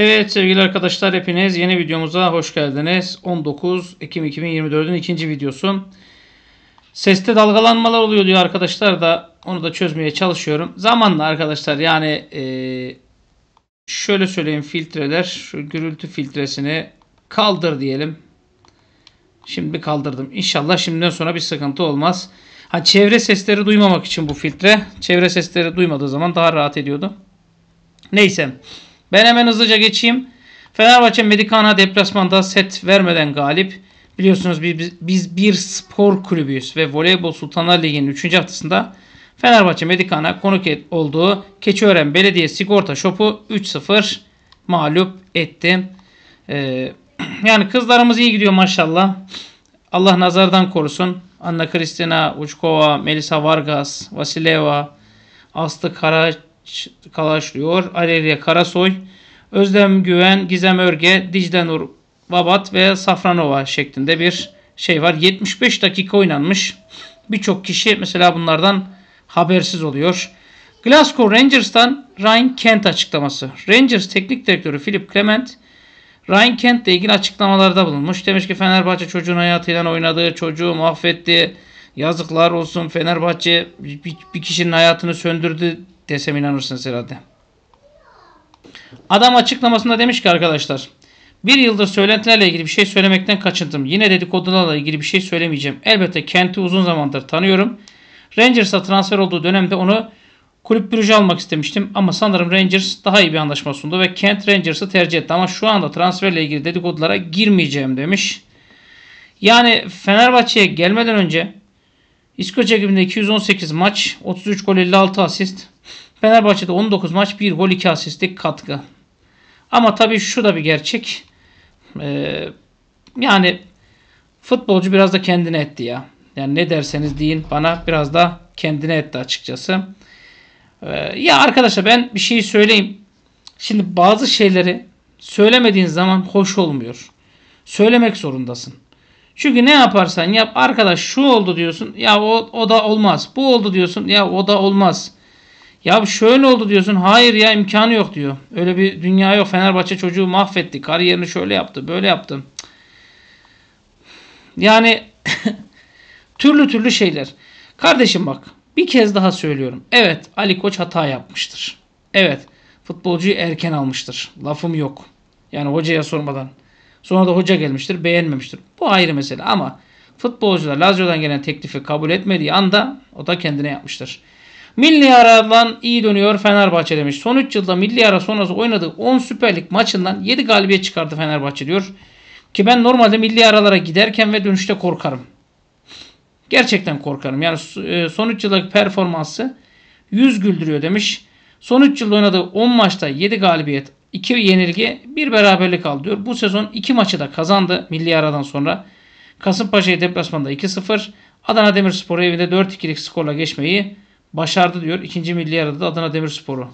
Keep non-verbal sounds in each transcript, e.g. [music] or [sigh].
Evet sevgili arkadaşlar hepiniz yeni videomuza hoş geldiniz. 19 Ekim 2024'ün ikinci videosu. Seste dalgalanmalar oluyor diyor arkadaşlar da onu da çözmeye çalışıyorum. Zamanla arkadaşlar yani e, şöyle söyleyeyim filtreler şu gürültü filtresini kaldır diyelim. Şimdi kaldırdım. İnşallah şimdiden sonra bir sıkıntı olmaz. Ha, çevre sesleri duymamak için bu filtre. Çevre sesleri duymadığı zaman daha rahat ediyordu. Neyse. Neyse. Ben hemen hızlıca geçeyim. Fenerbahçe Medikana deplasmanda set vermeden galip. Biliyorsunuz biz, biz bir spor kulübüyüz ve Voleybol Sultanlar Ligi'nin 3. haftasında Fenerbahçe Medikana konuk olduğu Keçiören Belediye Sigorta Şopu 3-0 mağlup etti. Ee, [clears throat] yani kızlarımız iyi gidiyor maşallah. Allah nazardan korusun. Anna Kristina, Uçkova, Melisa Vargas, Vasileva, Aslı Kara, Kalaşlıyor, Aleriye Karasoy, Özlem Güven, Gizem Örge, Dicle Nur Babat ve Safranova şeklinde bir şey var. 75 dakika oynanmış. Birçok kişi mesela bunlardan habersiz oluyor. Glasgow Rangers'tan Ryan Kent açıklaması. Rangers teknik direktörü Philip Clement Ryan Kent ile ilgili açıklamalarda bulunmuş. Demiş ki Fenerbahçe çocuğun hayatıyla oynadığı çocuğu mahvetti. Yazıklar olsun Fenerbahçe bir kişinin hayatını söndürdü desem inanırsınız herhalde. Adam açıklamasında demiş ki arkadaşlar. Bir yıldır söylentilerle ilgili bir şey söylemekten kaçındım. Yine dedikodularla ilgili bir şey söylemeyeceğim. Elbette Kent'i uzun zamandır tanıyorum. Rangers'a transfer olduğu dönemde onu kulüp bürücü almak istemiştim. Ama sanırım Rangers daha iyi bir anlaşma sundu ve Kent Rangers'ı tercih etti. Ama şu anda transferle ilgili dedikodulara girmeyeceğim demiş. Yani Fenerbahçe'ye gelmeden önce İskoçya ekibinde 218 maç, 33 gol 56 asist, Fenerbahçe'de 19 maç 1 gol 2 asistlik katkı. Ama tabii şu da bir gerçek. Ee, yani futbolcu biraz da kendine etti ya. Yani ne derseniz deyin bana biraz da kendine etti açıkçası. Ee, ya arkadaşlar ben bir şey söyleyeyim. Şimdi bazı şeyleri söylemediğin zaman hoş olmuyor. Söylemek zorundasın. Çünkü ne yaparsan yap arkadaş şu oldu diyorsun ya o, o da olmaz. Bu oldu diyorsun ya o da olmaz. Ya şöyle oldu diyorsun. Hayır ya imkanı yok diyor. Öyle bir dünya yok. Fenerbahçe çocuğu mahvetti. Kariyerini şöyle yaptı. Böyle yaptı. Yani [laughs] türlü türlü şeyler. Kardeşim bak bir kez daha söylüyorum. Evet Ali Koç hata yapmıştır. Evet futbolcuyu erken almıştır. Lafım yok. Yani hocaya sormadan. Sonra da hoca gelmiştir beğenmemiştir. Bu ayrı mesele ama futbolcular Lazio'dan gelen teklifi kabul etmediği anda o da kendine yapmıştır. Milli aradan iyi dönüyor Fenerbahçe demiş. Son 3 yılda milli ara sonrası oynadığı 10 Süper Lig maçından 7 galibiyet çıkardı Fenerbahçe diyor. Ki ben normalde milli aralara giderken ve dönüşte korkarım. Gerçekten korkarım. Yani e, son 3 yıldaki performansı yüz güldürüyor demiş. Son 3 yılda oynadığı 10 maçta 7 galibiyet, 2 yenilgi, 1 beraberlik aldı diyor. Bu sezon 2 maçı da kazandı milli aradan sonra. Kasımpaşa'yı deplasmanda 2-0, Adana Demirspor'u evinde 4-2'lik skorla geçmeyi Başardı diyor. İkinci milli yarıda Adana Demirspor'u.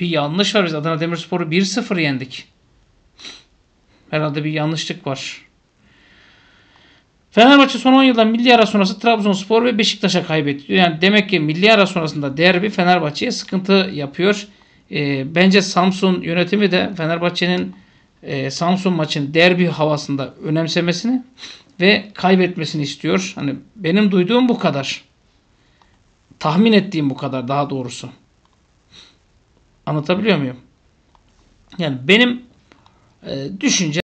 Bir yanlış var biz Adana Demirspor'u 1-0 yendik. Herhalde bir yanlışlık var. Fenerbahçe son 10 yılda milli ara sonrası Trabzonspor ve Beşiktaş'a kaybetti Yani demek ki milli ara sonrasında derbi Fenerbahçe'ye sıkıntı yapıyor. E, bence Samsun yönetimi de Fenerbahçe'nin e, Samsun maçın derbi havasında önemsemesini ve kaybetmesini istiyor. Hani benim duyduğum bu kadar. Tahmin ettiğim bu kadar daha doğrusu. Anlatabiliyor muyum? Yani benim e, düşünce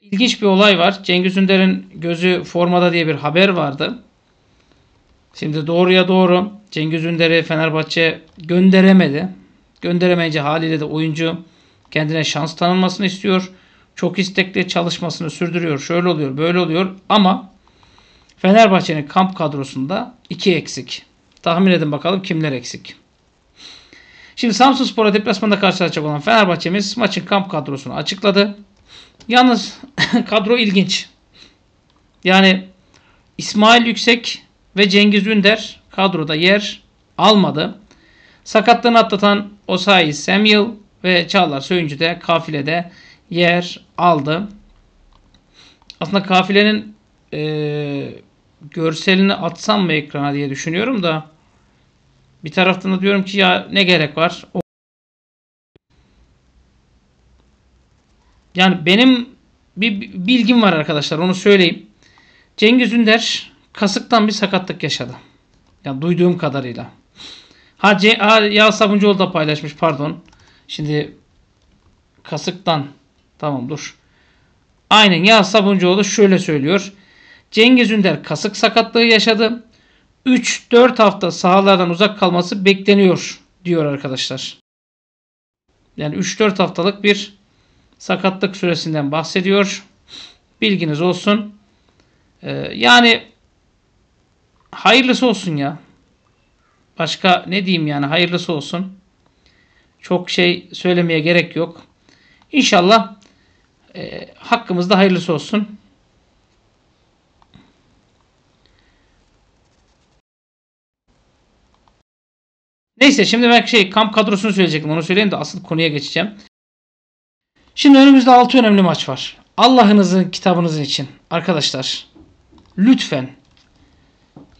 ilginç bir olay var. Cengiz Ünder'in gözü formada diye bir haber vardı. Şimdi doğruya doğru Cengiz Ünder'i Fenerbahçe gönderemedi. Gönderemeyince haliyle de oyuncu kendine şans tanınmasını istiyor. Çok istekli çalışmasını sürdürüyor. Şöyle oluyor, böyle oluyor ama Fenerbahçe'nin kamp kadrosunda 2 eksik. Tahmin edin bakalım kimler eksik. Şimdi Samsun Spor'a deplasmanda karşılaşacak olan Fenerbahçe'miz maçın kamp kadrosunu açıkladı. Yalnız [laughs] kadro ilginç. Yani İsmail Yüksek ve Cengiz Ünder kadroda yer almadı. Sakatlığını atlatan Osayi Samuel ve Çağlar Söyüncü de kafilede yer aldı. Aslında kafilenin e, görselini atsam mı ekrana diye düşünüyorum da bir taraftan da diyorum ki ya ne gerek var? O yani benim bir bilgim var arkadaşlar onu söyleyeyim. Cengiz Ünder kasıktan bir sakatlık yaşadı. Yani duyduğum kadarıyla. Ha, C ha Yağız Sabuncuoğlu da paylaşmış pardon. Şimdi kasıktan tamam dur. Aynen Yağız Sabuncuoğlu şöyle söylüyor. Cengiz Ünder kasık sakatlığı yaşadı. 3-4 hafta sahalardan uzak kalması bekleniyor diyor arkadaşlar. Yani 3-4 haftalık bir sakatlık süresinden bahsediyor. Bilginiz olsun. Ee, yani hayırlısı olsun ya. Başka ne diyeyim yani hayırlısı olsun. Çok şey söylemeye gerek yok. İnşallah e, hakkımızda hayırlısı olsun. Neyse şimdi ben şey kamp kadrosunu söyleyecektim. Onu söyleyeyim de asıl konuya geçeceğim. Şimdi önümüzde 6 önemli maç var. Allah'ınızın kitabınızın için arkadaşlar lütfen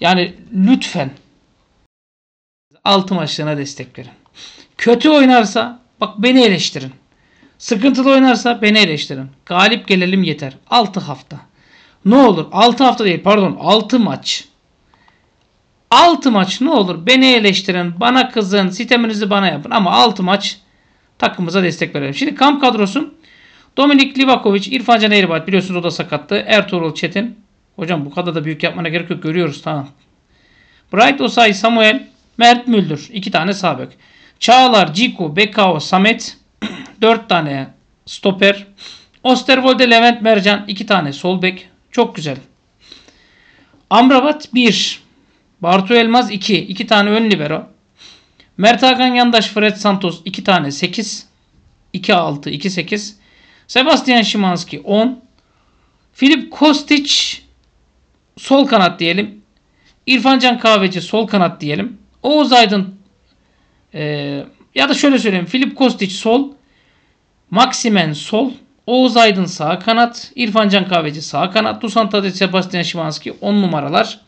yani lütfen 6 maçlarına destek verin. Kötü oynarsa bak beni eleştirin. Sıkıntılı oynarsa beni eleştirin. Galip gelelim yeter. 6 hafta. Ne olur 6 hafta değil pardon 6 maç. 6 maç ne olur beni eleştirin, bana kızın, sisteminizi bana yapın ama 6 maç takımımıza destek verelim. Şimdi kamp kadrosu Dominik Livakovic, İrfan Can Eğribat biliyorsunuz o da sakattı. Ertuğrul Çetin. Hocam bu kadar da büyük yapmana gerek yok görüyoruz tamam. Bright Osay, Samuel, Mert Müldür. iki tane sabık. Çağlar, Ciku, Bekao, Samet. [clears throat] dört tane stoper. Osterwolde, Levent Mercan. iki tane sol bek. Çok güzel. Amrabat 1. Bartu Elmaz 2. 2 tane ön libero. Mert Hakan Yandaş, Fred Santos 2 tane 8. 2 6, 2 8. Sebastian Şimanski 10. Filip Kostic sol kanat diyelim. İrfancan Kahveci sol kanat diyelim. Oğuz Aydın e, ya da şöyle söyleyeyim. Filip Kostic sol. Maximen sol. Oğuz Aydın sağ kanat. İrfancan Kahveci sağ kanat. Dusan Tadic, Sebastian Şimanski 10 numaralar.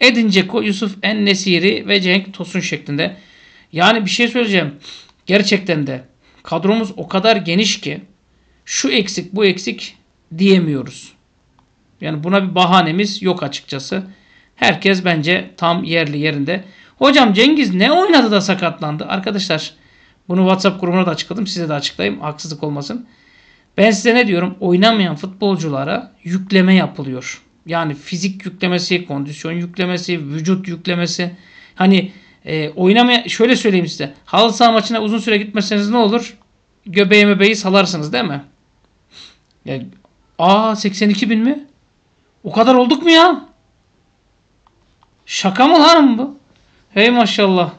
Edince Ceko, Yusuf En Nesiri ve Cenk Tosun şeklinde. Yani bir şey söyleyeceğim. Gerçekten de kadromuz o kadar geniş ki şu eksik bu eksik diyemiyoruz. Yani buna bir bahanemiz yok açıkçası. Herkes bence tam yerli yerinde. Hocam Cengiz ne oynadı da sakatlandı? Arkadaşlar bunu WhatsApp grubuna da açıkladım. Size de açıklayayım. Haksızlık olmasın. Ben size ne diyorum? Oynamayan futbolculara yükleme yapılıyor. Yani fizik yüklemesi, kondisyon yüklemesi, vücut yüklemesi. Hani e, oynamaya şöyle söyleyeyim size. Halı saha maçına uzun süre gitmeseniz ne olur? Göbeğe mebeği salarsınız değil mi? Yani, aa 82 bin mi? O kadar olduk mu ya? Şaka mı lan bu? Hey maşallah.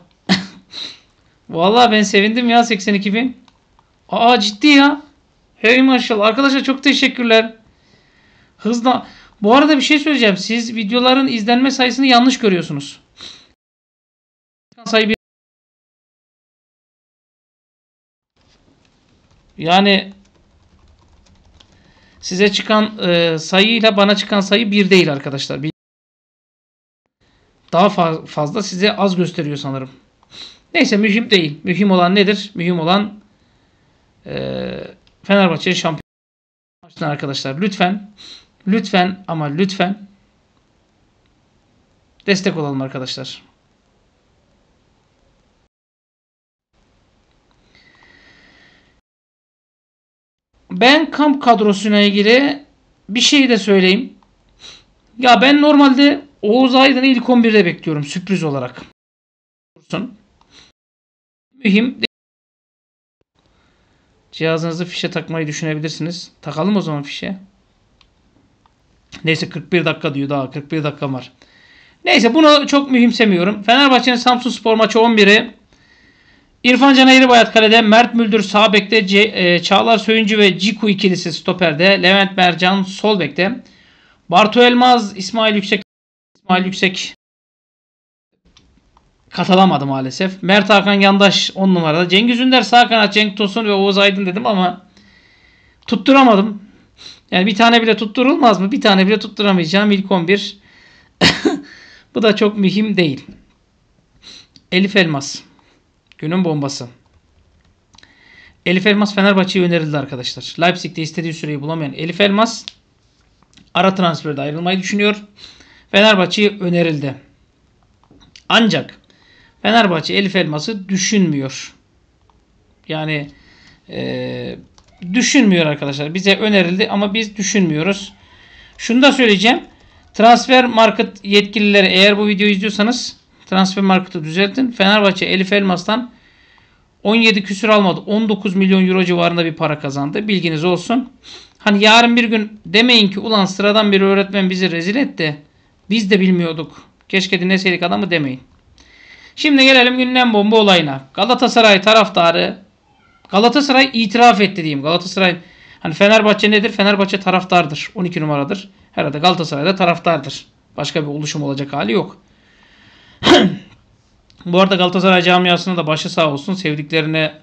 [laughs] Vallahi ben sevindim ya 82 bin. Aa ciddi ya. Hey maşallah. Arkadaşlar çok teşekkürler. Hızla bu arada bir şey söyleyeceğim. Siz videoların izlenme sayısını yanlış görüyorsunuz. Sayı bir Yani size çıkan e, sayıyla bana çıkan sayı bir değil arkadaşlar. daha fa fazla size az gösteriyor sanırım. Neyse mühim değil. Mühim olan nedir? Mühim olan e, Fenerbahçe şampiyon arkadaşlar. Lütfen Lütfen ama lütfen destek olalım arkadaşlar. Ben kamp kadrosuna ilgili bir şey de söyleyeyim. Ya ben normalde Oğuz Aydın'ı ilk 11'de bekliyorum sürpriz olarak. Mühim Cihazınızı fişe takmayı düşünebilirsiniz. Takalım o zaman fişe. Neyse 41 dakika diyor daha 41 dakika var. Neyse bunu çok mühimsemiyorum. Fenerbahçe'nin Samsun Spor maçı 11'i. İrfan Can Eğri Bayat Kale'de, Mert Müldür sağ C- e, Çağlar Söyüncü ve Ciku ikilisi stoperde, Levent Mercan sol bekte. Bartu Elmaz, İsmail Yüksek İsmail Yüksek katılamadı maalesef. Mert Hakan Yandaş 10 numarada. Cengiz Ünder sağ kanat, Cenk Tosun ve Oğuz Aydın dedim ama tutturamadım. Yani bir tane bile tutturulmaz mı? Bir tane bile tutturamayacağım ilk 11. [laughs] Bu da çok mühim değil. Elif Elmas. Günün bombası. Elif Elmas Fenerbahçe'ye önerildi arkadaşlar. Leipzig'te istediği süreyi bulamayan Elif Elmas ara transferde ayrılmayı düşünüyor. Fenerbahçe'ye önerildi. Ancak Fenerbahçe Elif Elmas'ı düşünmüyor. Yani e, düşünmüyor arkadaşlar. Bize önerildi ama biz düşünmüyoruz. Şunu da söyleyeceğim. Transfer Market yetkilileri eğer bu videoyu izliyorsanız Transfer marketi düzeltin. Fenerbahçe Elif Elmas'tan 17 küsür almadı. 19 milyon euro civarında bir para kazandı. Bilginiz olsun. Hani yarın bir gün demeyin ki ulan sıradan bir öğretmen bizi rezil etti. Biz de bilmiyorduk. Keşke dinleseydik adamı demeyin. Şimdi gelelim gündem bomba olayına. Galatasaray taraftarı Galatasaray itiraf etti diyeyim. Galatasaray hani Fenerbahçe nedir? Fenerbahçe taraftardır. 12 numaradır. Herhalde Galatasaray da taraftardır. Başka bir oluşum olacak hali yok. [clears throat] Bu arada Galatasaray camiasına da başı sağ olsun. Sevdiklerine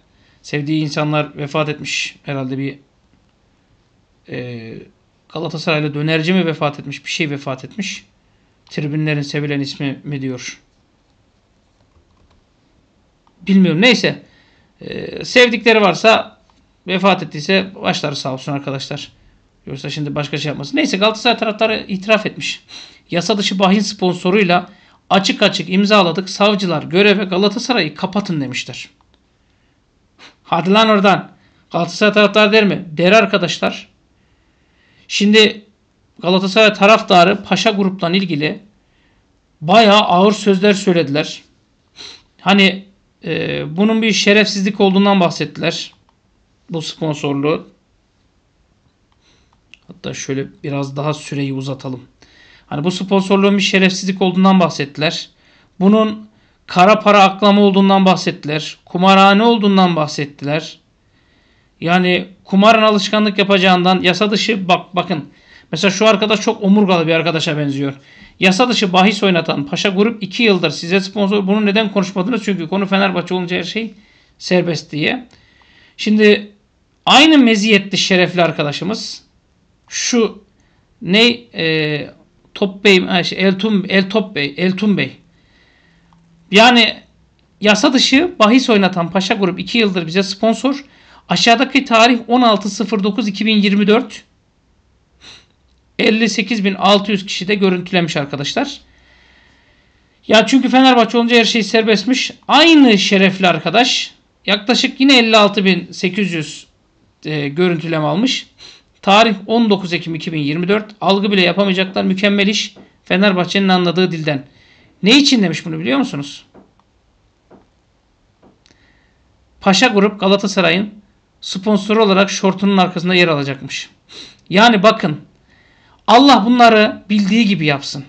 sevdiği insanlar vefat etmiş. Herhalde bir e, Galatasaraylı dönerci mi vefat etmiş? Bir şey vefat etmiş. Tribünlerin sevilen ismi mi diyor. Bilmiyorum. Neyse. Ee, sevdikleri varsa vefat ettiyse başları sağ olsun arkadaşlar. Yoksa şimdi başka şey yapmasın. Neyse Galatasaray taraftarı itiraf etmiş. Yasa dışı bahis sponsoruyla açık açık imzaladık. Savcılar göreve Galatasaray'ı kapatın demişler. Hadi lan oradan. Galatasaray taraftarı der mi? Der arkadaşlar. Şimdi Galatasaray taraftarı Paşa gruptan ilgili bayağı ağır sözler söylediler. Hani e, bunun bir şerefsizlik olduğundan bahsettiler. Bu sponsorluğu. Hatta şöyle biraz daha süreyi uzatalım. Hani bu sponsorluğun bir şerefsizlik olduğundan bahsettiler. Bunun kara para aklama olduğundan bahsettiler. Kumarhane olduğundan bahsettiler. Yani kumarın alışkanlık yapacağından yasa dışı bak bakın Mesela şu arkadaş çok omurgalı bir arkadaşa benziyor. Yasa dışı bahis oynatan Paşa Grup 2 yıldır size sponsor. Bunu neden konuşmadınız? Çünkü konu Fenerbahçe olunca her şey serbest diye. Şimdi aynı meziyetli şerefli arkadaşımız şu ne e, Top Bey şey, el top Bey Eltum Bey yani yasa dışı bahis oynatan Paşa Grup 2 yıldır bize sponsor. Aşağıdaki tarih 16.09.2024 58.600 kişi de görüntülemiş arkadaşlar. Ya çünkü Fenerbahçe olunca her şey serbestmiş. Aynı şerefli arkadaş yaklaşık yine 56.800 e, görüntüleme almış. Tarih 19 Ekim 2024. Algı bile yapamayacaklar. Mükemmel iş. Fenerbahçe'nin anladığı dilden. Ne için demiş bunu biliyor musunuz? Paşa Grup Galatasaray'ın sponsoru olarak şortunun arkasında yer alacakmış. Yani bakın Allah bunları bildiği gibi yapsın.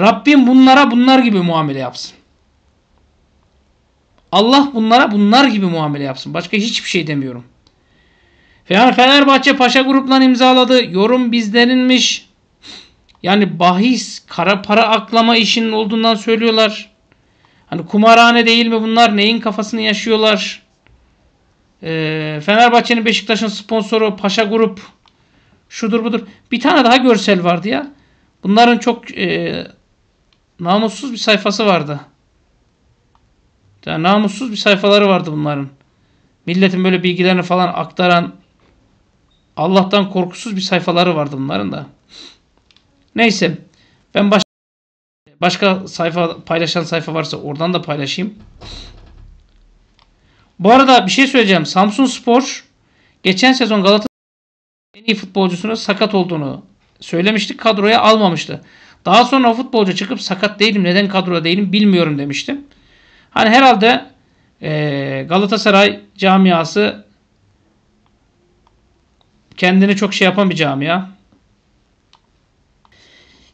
Rabbim bunlara bunlar gibi muamele yapsın. Allah bunlara bunlar gibi muamele yapsın. Başka hiçbir şey demiyorum. Fenerbahçe Paşa grupla imzaladı. Yorum bizlerinmiş. Yani bahis, kara para aklama işinin olduğundan söylüyorlar. Hani kumarhane değil mi bunlar? Neyin kafasını yaşıyorlar? Ee, Fenerbahçe'nin Beşiktaş'ın sponsoru Paşa Grup şudur budur. Bir tane daha görsel vardı ya. Bunların çok e, namussuz bir sayfası vardı. Yani namussuz bir sayfaları vardı bunların. Milletin böyle bilgilerini falan aktaran Allah'tan korkusuz bir sayfaları vardı bunların da. Neyse ben başka başka sayfa paylaşan sayfa varsa oradan da paylaşayım. Bu arada bir şey söyleyeceğim. Samsun Spor geçen sezon Galatasaray en iyi futbolcusunun sakat olduğunu söylemiştik. Kadroya almamıştı. Daha sonra o futbolcu çıkıp sakat değilim neden kadroda değilim bilmiyorum demiştim. Hani herhalde e, Galatasaray camiası kendini çok şey yapan bir camia.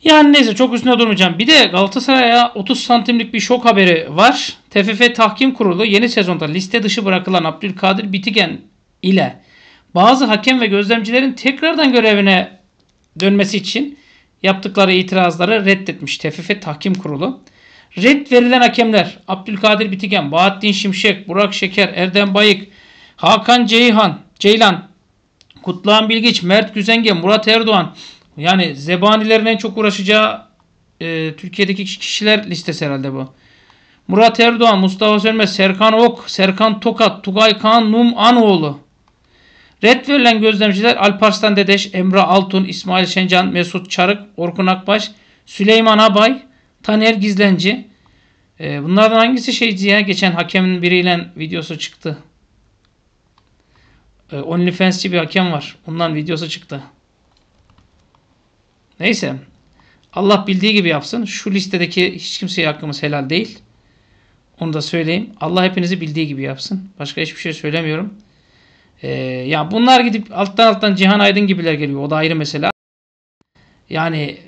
Yani neyse çok üstüne durmayacağım. Bir de Galatasaray'a 30 santimlik bir şok haberi var. TFF Tahkim Kurulu yeni sezonda liste dışı bırakılan Abdülkadir Bitigen ile bazı hakem ve gözlemcilerin tekrardan görevine dönmesi için yaptıkları itirazları reddetmiş Tefif Tahkim Kurulu. Red verilen hakemler Abdülkadir Bitigen, Bahattin Şimşek, Burak Şeker, Erdem Bayık, Hakan Ceyhan, Ceylan, Kutluhan Bilgiç, Mert Güzenge, Murat Erdoğan. Yani zebanilerin en çok uğraşacağı e, Türkiye'deki kişiler listesi herhalde bu. Murat Erdoğan, Mustafa Sönmez, Serkan Ok, Serkan Tokat, Tugay Kaan Num Anoğlu. Red verilen gözlemciler Alparslan Dedeş, Emre Altun, İsmail Şencan, Mesut Çarık, Orkun Akbaş, Süleyman Abay, Taner Gizlenci. Ee, bunlardan hangisi şeyci ya? Geçen hakemin biriyle videosu çıktı. E, ee, OnlyFans'ci bir hakem var. ondan videosu çıktı. Neyse. Allah bildiği gibi yapsın. Şu listedeki hiç kimseye hakkımız helal değil. Onu da söyleyeyim. Allah hepinizi bildiği gibi yapsın. Başka hiçbir şey söylemiyorum. Ee, ya bunlar gidip alttan alttan Cihan Aydın gibiler geliyor. O da ayrı mesela. Yani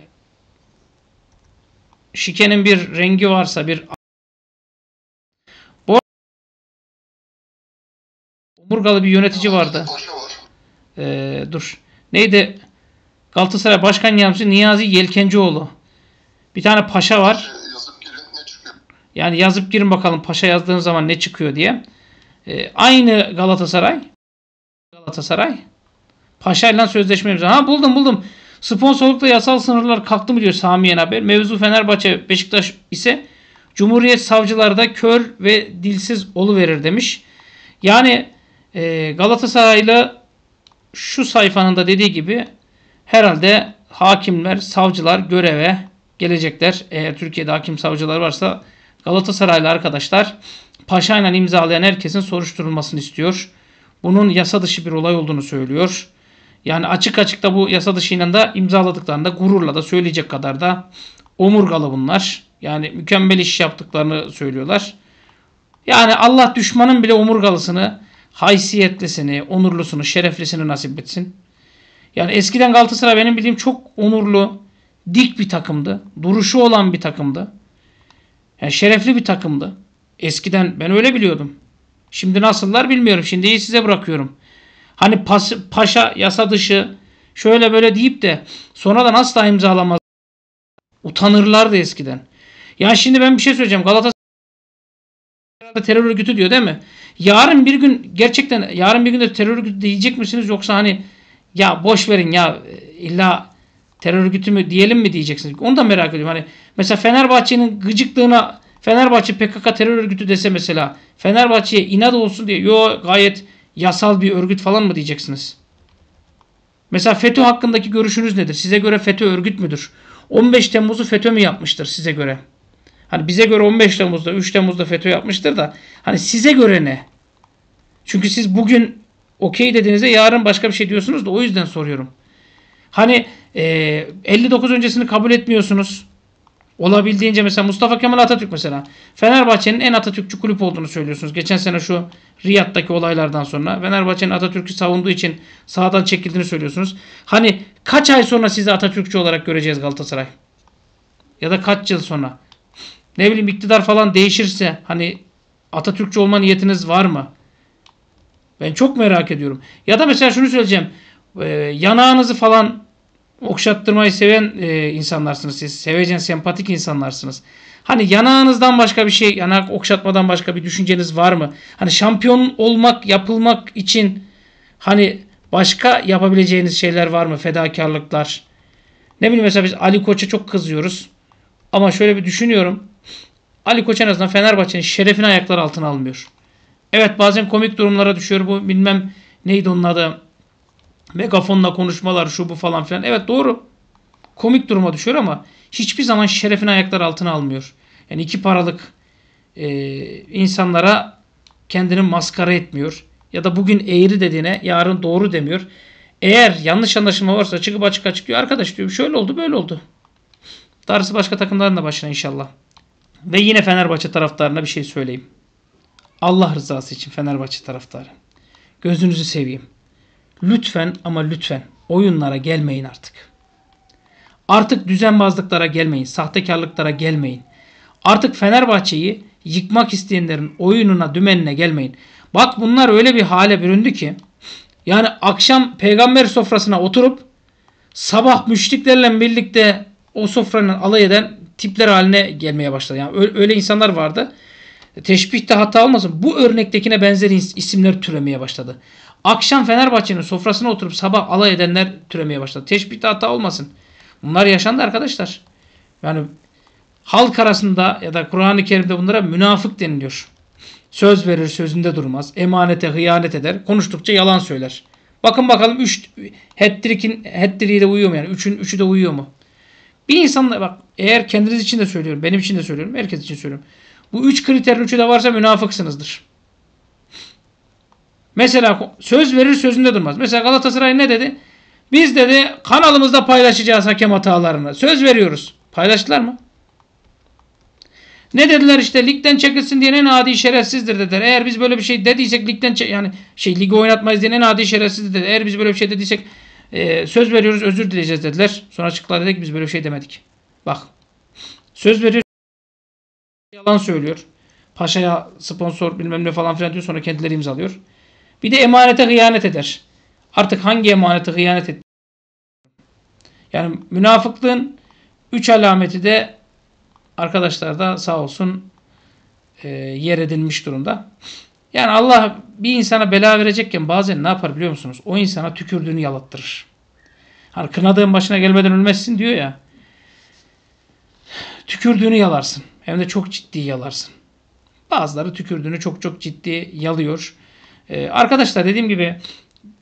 şikenin bir rengi varsa bir Umurgalı bir yönetici vardı. Ee, dur. Neydi? Galatasaray Başkan Yardımcısı Niyazi Yelkencioğlu. Bir tane paşa var. Yani yazıp girin bakalım paşa yazdığın zaman ne çıkıyor diye. Ee, aynı Galatasaray Galatasaray? Paşa ile sözleşme imzaladı. Ha buldum buldum. Sponsorlukla yasal sınırlar kalktı mı diyor Samiyen haber. Mevzu Fenerbahçe Beşiktaş ise Cumhuriyet savcıları da kör ve dilsiz olu verir demiş. Yani e, Galatasaray'la şu sayfanın da dediği gibi herhalde hakimler, savcılar göreve gelecekler. Eğer Türkiye'de hakim savcılar varsa Galatasaraylı arkadaşlar Paşa'yla imzalayan herkesin soruşturulmasını istiyor bunun yasa dışı bir olay olduğunu söylüyor. Yani açık açık da bu yasa dışıyla da imzaladıklarında gururla da söyleyecek kadar da omurgalı bunlar. Yani mükemmel iş yaptıklarını söylüyorlar. Yani Allah düşmanın bile omurgalısını, haysiyetlisini, onurlusunu, şereflisini nasip etsin. Yani eskiden Galatasaray benim bildiğim çok onurlu, dik bir takımdı. Duruşu olan bir takımdı. Yani şerefli bir takımdı. Eskiden ben öyle biliyordum. Şimdi nasıllar bilmiyorum. Şimdi iyi size bırakıyorum. Hani pas, paşa yasa dışı şöyle böyle deyip de sonradan asla imzalamaz. Utanırlardı eskiden. Ya şimdi ben bir şey söyleyeceğim. Galatasaray terör örgütü diyor değil mi? Yarın bir gün gerçekten yarın bir gün de terör örgütü diyecek misiniz yoksa hani ya boş verin ya illa terör örgütü mü diyelim mi diyeceksiniz. Onu da merak ediyorum. Hani mesela Fenerbahçe'nin gıcıklığına Fenerbahçe PKK terör örgütü dese mesela Fenerbahçe'ye inat olsun diye yo gayet yasal bir örgüt falan mı diyeceksiniz? Mesela FETÖ hakkındaki görüşünüz nedir? Size göre FETÖ örgüt müdür? 15 Temmuz'u FETÖ mü yapmıştır size göre? Hani bize göre 15 Temmuz'da 3 Temmuz'da FETÖ yapmıştır da hani size göre ne? Çünkü siz bugün okey dediğinizde yarın başka bir şey diyorsunuz da o yüzden soruyorum. Hani e, 59 öncesini kabul etmiyorsunuz. Olabildiğince mesela Mustafa Kemal Atatürk mesela. Fenerbahçe'nin en Atatürkçü kulüp olduğunu söylüyorsunuz. Geçen sene şu Riyad'daki olaylardan sonra Fenerbahçe'nin Atatürk'ü savunduğu için sağdan çekildiğini söylüyorsunuz. Hani kaç ay sonra sizi Atatürkçü olarak göreceğiz Galatasaray? Ya da kaç yıl sonra? Ne bileyim iktidar falan değişirse hani Atatürkçü olma niyetiniz var mı? Ben çok merak ediyorum. Ya da mesela şunu söyleyeceğim. Ee, yanağınızı falan okşattırmayı seven e, insanlarsınız siz. Sevecen, sempatik insanlarsınız. Hani yanağınızdan başka bir şey, yanak okşatmadan başka bir düşünceniz var mı? Hani şampiyon olmak, yapılmak için hani başka yapabileceğiniz şeyler var mı? Fedakarlıklar. Ne bileyim mesela biz Ali Koç'a çok kızıyoruz. Ama şöyle bir düşünüyorum. Ali Koç en azından Fenerbahçe'nin şerefini ayaklar altına almıyor. Evet bazen komik durumlara düşüyor bu bilmem neydi onun adı megafonla konuşmalar şu bu falan filan. Evet doğru. Komik duruma düşüyor ama hiçbir zaman şerefini ayaklar altına almıyor. Yani iki paralık e, insanlara kendini maskara etmiyor. Ya da bugün eğri dediğine yarın doğru demiyor. Eğer yanlış anlaşılma varsa çıkıp açık açık diyor. Arkadaş diyor şöyle oldu böyle oldu. Darısı başka takımların da başına inşallah. Ve yine Fenerbahçe taraftarına bir şey söyleyeyim. Allah rızası için Fenerbahçe taraftarı. Gözünüzü seveyim. Lütfen ama lütfen oyunlara gelmeyin artık. Artık düzenbazlıklara gelmeyin, sahtekarlıklara gelmeyin. Artık Fenerbahçe'yi yıkmak isteyenlerin oyununa, dümenine gelmeyin. Bak bunlar öyle bir hale büründü ki yani akşam peygamber sofrasına oturup sabah müşriklerle birlikte o sofranın alay eden tipler haline gelmeye başladı. Yani öyle insanlar vardı. Teşbihte hata olmasın. Bu örnektekine benzer isimler türemeye başladı. Akşam Fenerbahçe'nin sofrasına oturup sabah alay edenler türemeye başladı. Teşbihte hata olmasın. Bunlar yaşandı arkadaşlar. Yani halk arasında ya da Kur'an-ı Kerim'de bunlara münafık deniliyor. Söz verir sözünde durmaz. Emanete hıyanet eder. Konuştukça yalan söyler. Bakın bakalım 3 Hattrick'in Hattrick'i de uyuyor mu yani? 3'ün 3'ü de uyuyor mu? Bir insanla bak eğer kendiniz için de söylüyorum, benim için de söylüyorum, herkes için söylüyorum. Bu 3 kriterin 3'ü de varsa münafıksınızdır. Mesela söz verir sözünde durmaz. Mesela Galatasaray ne dedi? Biz dedi kanalımızda paylaşacağız hakem hatalarını. Söz veriyoruz. Paylaştılar mı? Ne dediler işte ligden çekilsin diye en adi şerefsizdir dediler. Eğer biz böyle bir şey dediysek ligden yani şey ligi oynatmayız diye en adi şerefsizdir dediler. Eğer biz böyle bir şey dediysek e, söz veriyoruz özür dileyeceğiz dediler. Sonra açıkladı dedik biz böyle bir şey demedik. Bak söz veriyoruz yalan söylüyor. Paşa'ya sponsor bilmem ne falan filan diyor sonra kendileri imzalıyor. Bir de emanete hıyanet eder. Artık hangi emanete hıyanet etti? Yani münafıklığın üç alameti de arkadaşlar da sağ olsun e, yer edilmiş durumda. Yani Allah bir insana bela verecekken bazen ne yapar biliyor musunuz? O insana tükürdüğünü yalattırır. Hani kınadığın başına gelmeden ölmezsin diyor ya. Tükürdüğünü yalarsın. Hem de çok ciddi yalarsın. Bazıları tükürdüğünü çok çok ciddi yalıyor. Ee, arkadaşlar dediğim gibi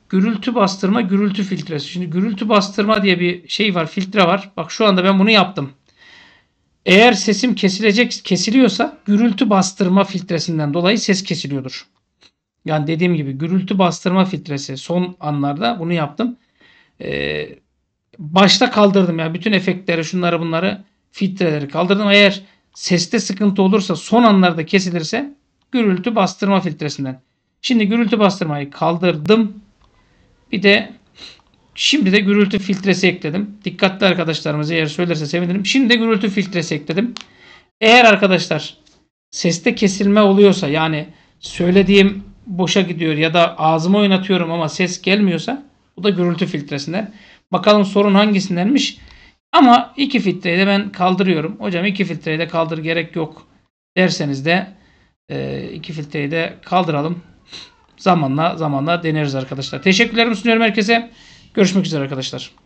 gürültü bastırma, gürültü filtresi. Şimdi gürültü bastırma diye bir şey var, filtre var. Bak şu anda ben bunu yaptım. Eğer sesim kesilecek kesiliyorsa gürültü bastırma filtresinden dolayı ses kesiliyordur. Yani dediğim gibi gürültü bastırma filtresi son anlarda bunu yaptım. Ee, başta kaldırdım yani bütün efektleri şunları bunları filtreleri kaldırdım. Eğer seste sıkıntı olursa son anlarda kesilirse gürültü bastırma filtresinden. Şimdi gürültü bastırmayı kaldırdım. Bir de şimdi de gürültü filtresi ekledim. Dikkatli arkadaşlarımız eğer söylerse sevinirim. Şimdi de gürültü filtresi ekledim. Eğer arkadaşlar seste kesilme oluyorsa yani söylediğim boşa gidiyor ya da ağzımı oynatıyorum ama ses gelmiyorsa bu da gürültü filtresinden. Bakalım sorun hangisindenmiş. Ama iki filtreyi de ben kaldırıyorum. Hocam iki filtreyi de kaldır gerek yok derseniz de e, iki filtreyi de kaldıralım zamanla zamanla deneriz arkadaşlar. Teşekkürlerimi sunuyorum herkese. Görüşmek üzere arkadaşlar.